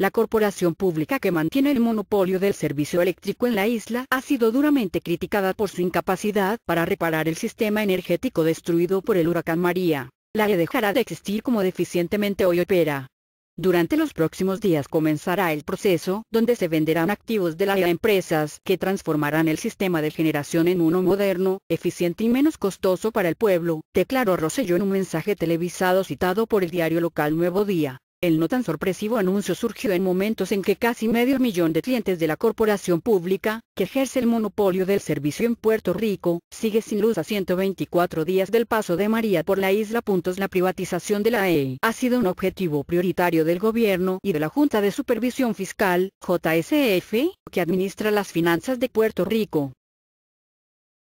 La corporación pública que mantiene el monopolio del servicio eléctrico en la isla ha sido duramente criticada por su incapacidad para reparar el sistema energético destruido por el huracán María. La E dejará de existir como deficientemente hoy opera. Durante los próximos días comenzará el proceso, donde se venderán activos de la E a empresas que transformarán el sistema de generación en uno moderno, eficiente y menos costoso para el pueblo, declaró Rosselló en un mensaje televisado citado por el diario local Nuevo Día. El no tan sorpresivo anuncio surgió en momentos en que casi medio millón de clientes de la corporación pública, que ejerce el monopolio del servicio en Puerto Rico, sigue sin luz a 124 días del paso de María por la isla. Puntos La privatización de la AE ha sido un objetivo prioritario del gobierno y de la Junta de Supervisión Fiscal, JSF, que administra las finanzas de Puerto Rico.